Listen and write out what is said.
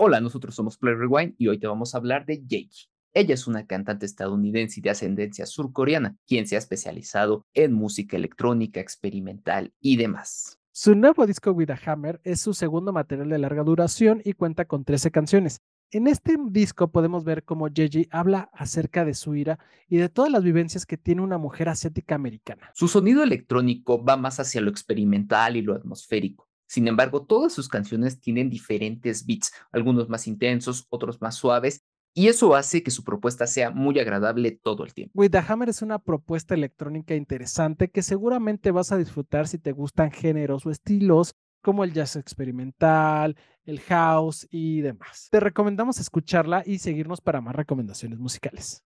Hola, nosotros somos Play Rewind y hoy te vamos a hablar de Jake. Ella es una cantante estadounidense de ascendencia surcoreana, quien se ha especializado en música electrónica, experimental y demás. Su nuevo disco With a Hammer es su segundo material de larga duración y cuenta con 13 canciones. En este disco podemos ver cómo Yeji habla acerca de su ira y de todas las vivencias que tiene una mujer asiática americana. Su sonido electrónico va más hacia lo experimental y lo atmosférico sin embargo, todas sus canciones tienen diferentes beats, algunos más intensos, otros más suaves, y eso hace que su propuesta sea muy agradable todo el tiempo. With the Hammer es una propuesta electrónica interesante que seguramente vas a disfrutar si te gustan géneros o estilos como el jazz experimental, el house y demás. Te recomendamos escucharla y seguirnos para más recomendaciones musicales.